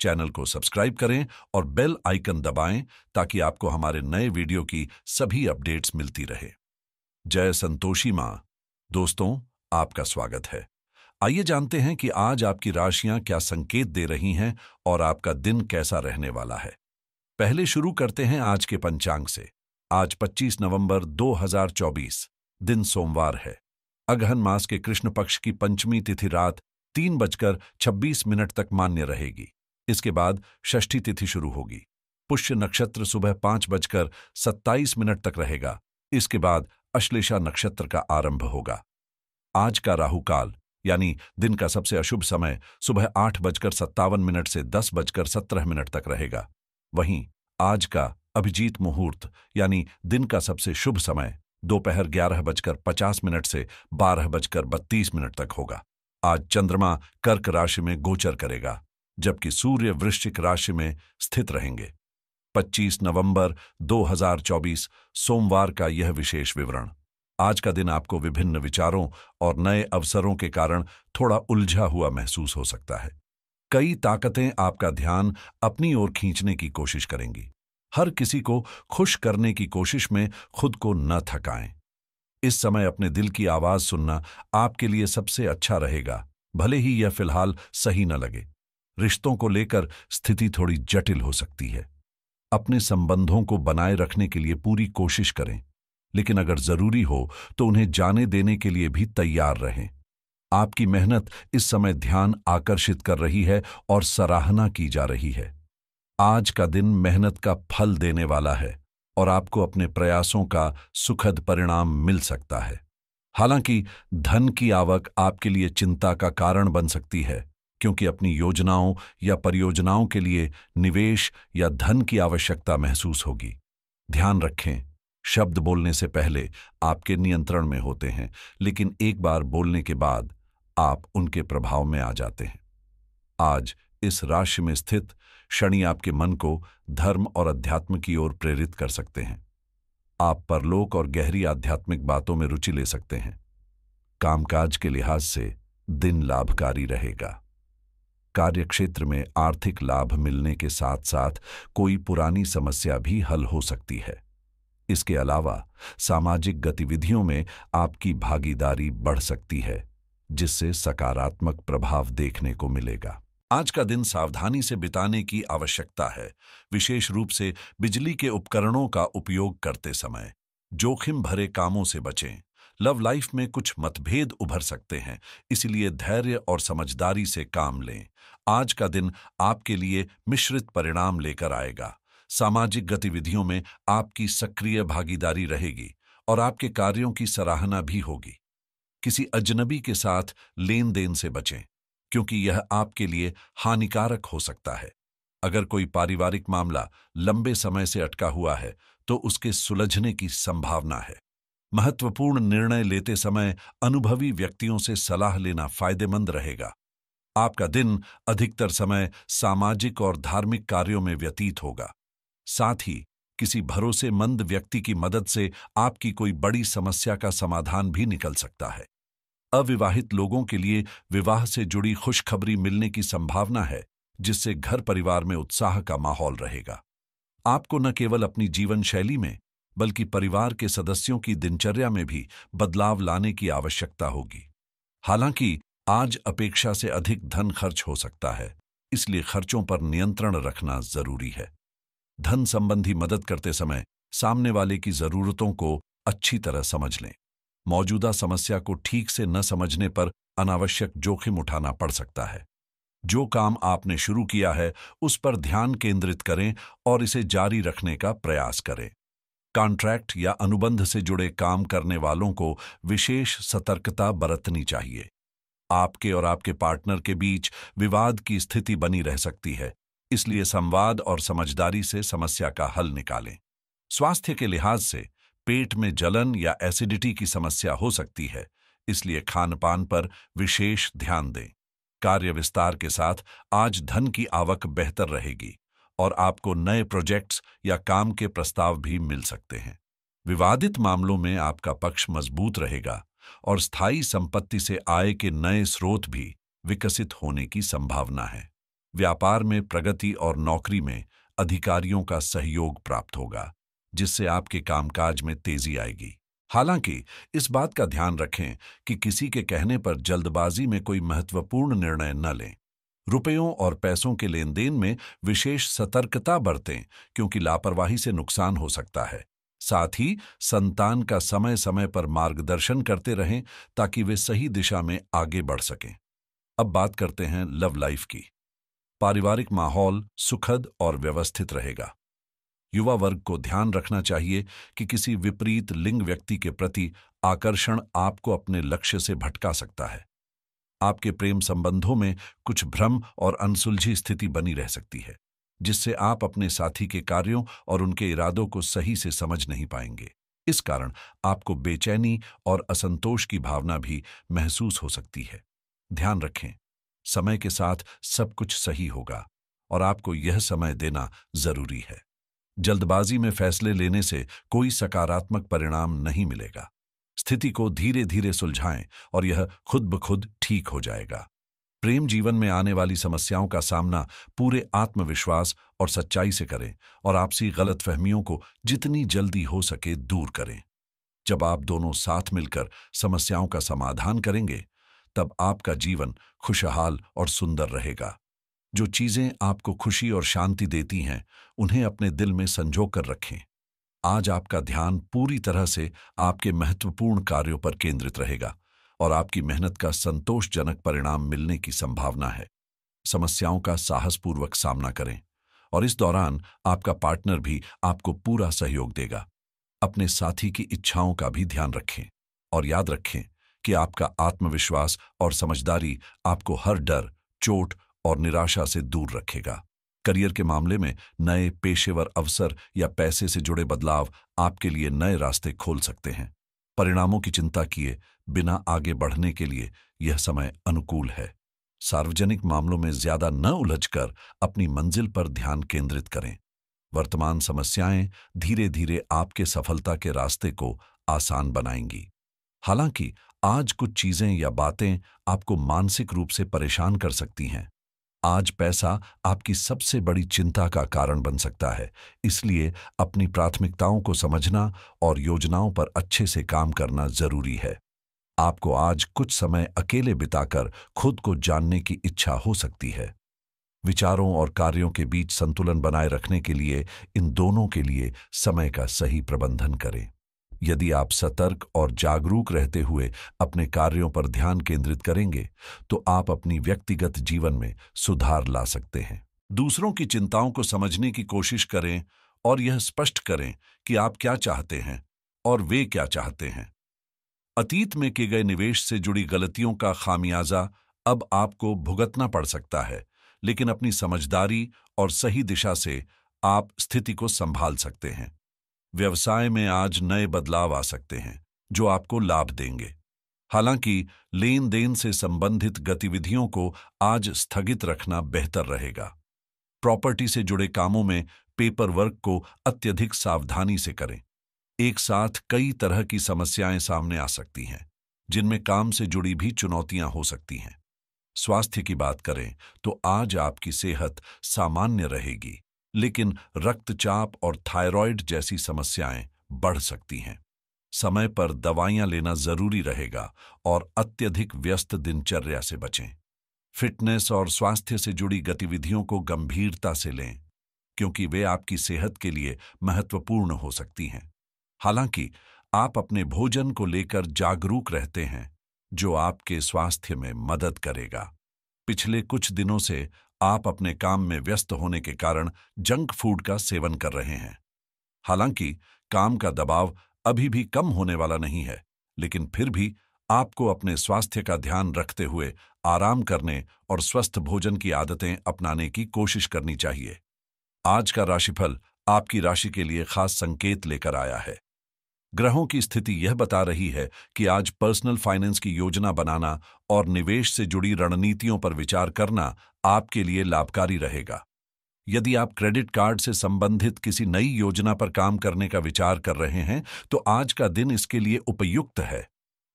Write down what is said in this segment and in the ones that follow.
channel को subscribe करें और बेल आइकन दबाएं ताकि आपको हमारे नए वीडियो की सभी अपडेट्स मिलती रहे जय संतोषी मां दोस्तों आपका स्वागत है आइए जानते हैं कि आज आपकी राशियां क्या संकेत दे रही हैं और आपका दिन कैसा रहने वाला है पहले शुरू करते हैं आज के पंचांग से आज 25 नवंबर 2024 दिन सोमवार है अगहन मास के कृष्ण पक्ष की पंचमी तिथि रात तीन बजकर छब्बीस मिनट तक मान्य रहेगी इसके बाद षष्ठी तिथि शुरू होगी पुष्य नक्षत्र सुबह पांच बजकर सत्ताईस मिनट तक रहेगा इसके बाद अश्लेषा नक्षत्र का आरंभ होगा आज का राहु काल यानी दिन का सबसे अशुभ समय सुबह आठ बजकर सत्तावन मिनट से दस बजकर सत्रह मिनट तक रहेगा वहीं आज का अभिजीत मुहूर्त यानी दिन का सबसे शुभ समय दोपहर ग्यारह बजकर पचास मिनट से बारह बजकर बत्तीस मिनट तक होगा आज चंद्रमा कर्क राशि में गोचर करेगा जबकि सूर्य वृश्चिक राशि में स्थित रहेंगे 25 नवंबर 2024 सोमवार का यह विशेष विवरण आज का दिन आपको विभिन्न विचारों और नए अवसरों के कारण थोड़ा उलझा हुआ महसूस हो सकता है कई ताकतें आपका ध्यान अपनी ओर खींचने की कोशिश करेंगी हर किसी को खुश करने की कोशिश में खुद को न थकाएं इस समय अपने दिल की आवाज सुनना आपके लिए सबसे अच्छा रहेगा भले ही यह फिलहाल सही न लगे रिश्तों को लेकर स्थिति थोड़ी जटिल हो सकती है अपने संबंधों को बनाए रखने के लिए पूरी कोशिश करें लेकिन अगर जरूरी हो तो उन्हें जाने देने के लिए भी तैयार रहें आपकी मेहनत इस समय ध्यान आकर्षित कर रही है और सराहना की जा रही है आज का दिन मेहनत का फल देने वाला है और आपको अपने प्रयासों का सुखद परिणाम मिल सकता है हालांकि धन की आवक आपके लिए चिंता का कारण बन सकती है क्योंकि अपनी योजनाओं या परियोजनाओं के लिए निवेश या धन की आवश्यकता महसूस होगी ध्यान रखें शब्द बोलने से पहले आपके नियंत्रण में होते हैं लेकिन एक बार बोलने के बाद आप उनके प्रभाव में आ जाते हैं आज इस राशि में स्थित शनि आपके मन को धर्म और अध्यात्म की ओर प्रेरित कर सकते हैं आप परलोक और गहरी आध्यात्मिक बातों में रुचि ले सकते हैं कामकाज के लिहाज से दिन लाभकारी रहेगा कार्यक्षेत्र में आर्थिक लाभ मिलने के साथ साथ कोई पुरानी समस्या भी हल हो सकती है इसके अलावा सामाजिक गतिविधियों में आपकी भागीदारी बढ़ सकती है जिससे सकारात्मक प्रभाव देखने को मिलेगा आज का दिन सावधानी से बिताने की आवश्यकता है विशेष रूप से बिजली के उपकरणों का उपयोग करते समय जोखिम भरे कामों से बचें लव लाइफ में कुछ मतभेद उभर सकते हैं इसलिए धैर्य और समझदारी से काम लें आज का दिन आपके लिए मिश्रित परिणाम लेकर आएगा सामाजिक गतिविधियों में आपकी सक्रिय भागीदारी रहेगी और आपके कार्यों की सराहना भी होगी किसी अजनबी के साथ लेन देन से बचें क्योंकि यह आपके लिए हानिकारक हो सकता है अगर कोई पारिवारिक मामला लंबे समय से अटका हुआ है तो उसके सुलझने की संभावना है महत्वपूर्ण निर्णय लेते समय अनुभवी व्यक्तियों से सलाह लेना फायदेमंद रहेगा आपका दिन अधिकतर समय सामाजिक और धार्मिक कार्यों में व्यतीत होगा साथ ही किसी भरोसेमंद व्यक्ति की मदद से आपकी कोई बड़ी समस्या का समाधान भी निकल सकता है अविवाहित लोगों के लिए विवाह से जुड़ी खुशखबरी मिलने की संभावना है जिससे घर परिवार में उत्साह का माहौल रहेगा आपको न केवल अपनी जीवन शैली में बल्कि परिवार के सदस्यों की दिनचर्या में भी बदलाव लाने की आवश्यकता होगी हालांकि आज अपेक्षा से अधिक धन खर्च हो सकता है इसलिए खर्चों पर नियंत्रण रखना जरूरी है धन संबंधी मदद करते समय सामने वाले की जरूरतों को अच्छी तरह समझ लें मौजूदा समस्या को ठीक से न समझने पर अनावश्यक जोखिम उठाना पड़ सकता है जो काम आपने शुरू किया है उस पर ध्यान केंद्रित करें और इसे जारी रखने का प्रयास करें कॉन्ट्रैक्ट या अनुबंध से जुड़े काम करने वालों को विशेष सतर्कता बरतनी चाहिए आपके और आपके पार्टनर के बीच विवाद की स्थिति बनी रह सकती है इसलिए संवाद और समझदारी से समस्या का हल निकालें स्वास्थ्य के लिहाज से पेट में जलन या एसिडिटी की समस्या हो सकती है इसलिए खानपान पर विशेष ध्यान दें कार्य विस्तार के साथ आज धन की आवक बेहतर रहेगी और आपको नए प्रोजेक्ट्स या काम के प्रस्ताव भी मिल सकते हैं विवादित मामलों में आपका पक्ष मजबूत रहेगा और स्थायी संपत्ति से आय के नए स्रोत भी विकसित होने की संभावना है व्यापार में प्रगति और नौकरी में अधिकारियों का सहयोग प्राप्त होगा जिससे आपके कामकाज में तेजी आएगी हालांकि इस बात का ध्यान रखें कि किसी के कहने पर जल्दबाजी में कोई महत्वपूर्ण निर्णय न लें रुपयों और पैसों के लेन देन में विशेष सतर्कता बरतें क्योंकि लापरवाही से नुकसान हो सकता है साथ ही संतान का समय समय पर मार्गदर्शन करते रहें ताकि वे सही दिशा में आगे बढ़ सकें अब बात करते हैं लव लाइफ की पारिवारिक माहौल सुखद और व्यवस्थित रहेगा युवा वर्ग को ध्यान रखना चाहिए कि किसी विपरीत लिंग व्यक्ति के प्रति आकर्षण आपको अपने लक्ष्य से भटका सकता है आपके प्रेम संबंधों में कुछ भ्रम और अनसुलझी स्थिति बनी रह सकती है जिससे आप अपने साथी के कार्यों और उनके इरादों को सही से समझ नहीं पाएंगे इस कारण आपको बेचैनी और असंतोष की भावना भी महसूस हो सकती है ध्यान रखें समय के साथ सब कुछ सही होगा और आपको यह समय देना जरूरी है जल्दबाजी में फैसले लेने से कोई सकारात्मक परिणाम नहीं मिलेगा स्थिति को धीरे धीरे सुलझाएं और यह खुद ब खुद ठीक हो जाएगा प्रेम जीवन में आने वाली समस्याओं का सामना पूरे आत्मविश्वास और सच्चाई से करें और आपसी गलतफहमियों को जितनी जल्दी हो सके दूर करें जब आप दोनों साथ मिलकर समस्याओं का समाधान करेंगे तब आपका जीवन खुशहाल और सुंदर रहेगा जो चीजें आपको खुशी और शांति देती हैं उन्हें अपने दिल में संजोकर रखें आज आपका ध्यान पूरी तरह से आपके महत्वपूर्ण कार्यों पर केंद्रित रहेगा और आपकी मेहनत का संतोषजनक परिणाम मिलने की संभावना है समस्याओं का साहसपूर्वक सामना करें और इस दौरान आपका पार्टनर भी आपको पूरा सहयोग देगा अपने साथी की इच्छाओं का भी ध्यान रखें और याद रखें कि आपका आत्मविश्वास और समझदारी आपको हर डर चोट और निराशा से दूर रखेगा करियर के मामले में नए पेशेवर अवसर या पैसे से जुड़े बदलाव आपके लिए नए रास्ते खोल सकते हैं परिणामों की चिंता किए बिना आगे बढ़ने के लिए यह समय अनुकूल है सार्वजनिक मामलों में ज्यादा न उलझकर अपनी मंजिल पर ध्यान केंद्रित करें वर्तमान समस्याएं धीरे धीरे आपके सफलता के रास्ते को आसान बनाएंगी हालांकि आज कुछ चीजें या बातें आपको मानसिक रूप से परेशान कर सकती हैं आज पैसा आपकी सबसे बड़ी चिंता का कारण बन सकता है इसलिए अपनी प्राथमिकताओं को समझना और योजनाओं पर अच्छे से काम करना जरूरी है आपको आज कुछ समय अकेले बिताकर खुद को जानने की इच्छा हो सकती है विचारों और कार्यों के बीच संतुलन बनाए रखने के लिए इन दोनों के लिए समय का सही प्रबंधन करें यदि आप सतर्क और जागरूक रहते हुए अपने कार्यों पर ध्यान केंद्रित करेंगे तो आप अपनी व्यक्तिगत जीवन में सुधार ला सकते हैं दूसरों की चिंताओं को समझने की कोशिश करें और यह स्पष्ट करें कि आप क्या चाहते हैं और वे क्या चाहते हैं अतीत में किए गए निवेश से जुड़ी गलतियों का खामियाजा अब आपको भुगतना पड़ सकता है लेकिन अपनी समझदारी और सही दिशा से आप स्थिति को संभाल सकते हैं व्यवसाय में आज नए बदलाव आ सकते हैं जो आपको लाभ देंगे हालांकि लेन देन से संबंधित गतिविधियों को आज स्थगित रखना बेहतर रहेगा प्रॉपर्टी से जुड़े कामों में पेपर वर्क को अत्यधिक सावधानी से करें एक साथ कई तरह की समस्याएं सामने आ सकती हैं जिनमें काम से जुड़ी भी चुनौतियां हो सकती हैं स्वास्थ्य की बात करें तो आज आपकी सेहत सामान्य रहेगी लेकिन रक्तचाप और थायराइड जैसी समस्याएं बढ़ सकती हैं समय पर दवाइयां लेना जरूरी रहेगा और अत्यधिक व्यस्त दिनचर्या से बचें फिटनेस और स्वास्थ्य से जुड़ी गतिविधियों को गंभीरता से लें क्योंकि वे आपकी सेहत के लिए महत्वपूर्ण हो सकती हैं हालांकि आप अपने भोजन को लेकर जागरूक रहते हैं जो आपके स्वास्थ्य में मदद करेगा पिछले कुछ दिनों से आप अपने काम में व्यस्त होने के कारण जंक फूड का सेवन कर रहे हैं हालांकि काम का दबाव अभी भी कम होने वाला नहीं है लेकिन फिर भी आपको अपने स्वास्थ्य का ध्यान रखते हुए आराम करने और स्वस्थ भोजन की आदतें अपनाने की कोशिश करनी चाहिए आज का राशिफल आपकी राशि के लिए खास संकेत लेकर आया है ग्रहों की स्थिति यह बता रही है कि आज पर्सनल फाइनेंस की योजना बनाना और निवेश से जुड़ी रणनीतियों पर विचार करना आपके लिए लाभकारी रहेगा यदि आप क्रेडिट कार्ड से संबंधित किसी नई योजना पर काम करने का विचार कर रहे हैं तो आज का दिन इसके लिए उपयुक्त है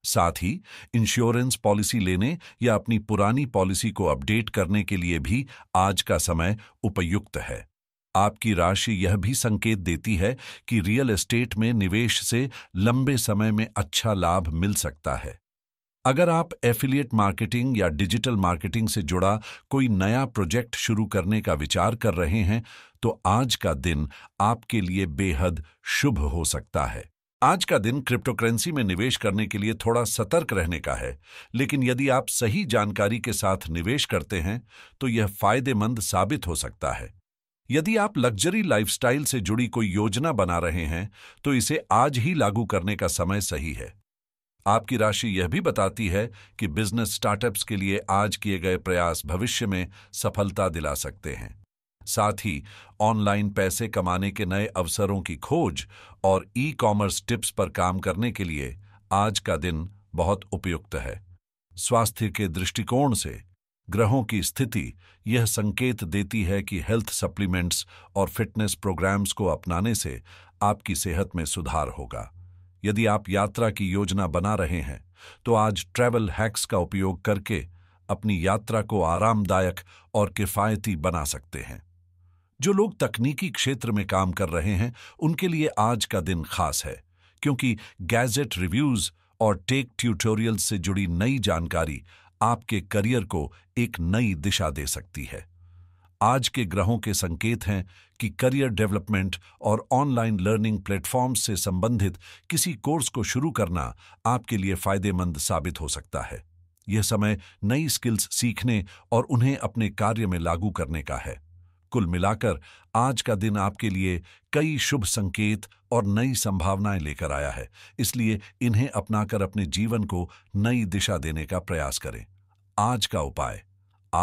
साथ ही इंश्योरेंस पॉलिसी लेने या अपनी पुरानी पॉलिसी को अपडेट करने के लिए भी आज का समय उपयुक्त है आपकी राशि यह भी संकेत देती है कि रियल एस्टेट में निवेश से लंबे समय में अच्छा लाभ मिल सकता है अगर आप एफिलिएट मार्केटिंग या डिजिटल मार्केटिंग से जुड़ा कोई नया प्रोजेक्ट शुरू करने का विचार कर रहे हैं तो आज का दिन आपके लिए बेहद शुभ हो सकता है आज का दिन क्रिप्टोकरेंसी में निवेश करने के लिए थोड़ा सतर्क रहने का है लेकिन यदि आप सही जानकारी के साथ निवेश करते हैं तो यह फायदेमंद साबित हो सकता है यदि आप लग्जरी लाइफस्टाइल से जुड़ी कोई योजना बना रहे हैं तो इसे आज ही लागू करने का समय सही है आपकी राशि यह भी बताती है कि बिजनेस स्टार्टअप्स के लिए आज किए गए प्रयास भविष्य में सफलता दिला सकते हैं साथ ही ऑनलाइन पैसे कमाने के नए अवसरों की खोज और ई कॉमर्स टिप्स पर काम करने के लिए आज का दिन बहुत उपयुक्त है स्वास्थ्य के दृष्टिकोण से ग्रहों की स्थिति यह संकेत देती है कि हेल्थ सप्लीमेंट्स और फिटनेस प्रोग्राम्स को अपनाने से आपकी सेहत में सुधार होगा यदि आप यात्रा की योजना बना रहे हैं तो आज ट्रैवल हैक्स का उपयोग करके अपनी यात्रा को आरामदायक और किफ़ायती बना सकते हैं जो लोग तकनीकी क्षेत्र में काम कर रहे हैं उनके लिए आज का दिन खास है क्योंकि गैजेट रिव्यूज़ और टेक ट्यूटोरियल से जुड़ी नई जानकारी आपके करियर को एक नई दिशा दे सकती है आज के ग्रहों के संकेत हैं कि करियर डेवलपमेंट और ऑनलाइन लर्निंग प्लेटफॉर्म्स से संबंधित किसी कोर्स को शुरू करना आपके लिए फायदेमंद साबित हो सकता है यह समय नई स्किल्स सीखने और उन्हें अपने कार्य में लागू करने का है कुल मिलाकर आज का दिन आपके लिए कई शुभ संकेत और नई संभावनाएं लेकर आया है इसलिए इन्हें अपनाकर अपने जीवन को नई दिशा देने का प्रयास करें आज का उपाय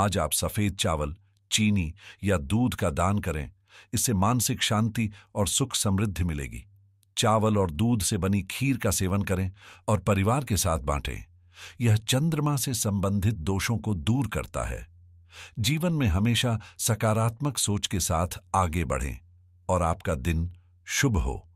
आज आप सफेद चावल चीनी या दूध का दान करें इससे मानसिक शांति और सुख समृद्धि मिलेगी चावल और दूध से बनी खीर का सेवन करें और परिवार के साथ बांटें यह चंद्रमा से संबंधित दोषों को दूर करता है जीवन में हमेशा सकारात्मक सोच के साथ आगे बढ़ें और आपका दिन शुभ हो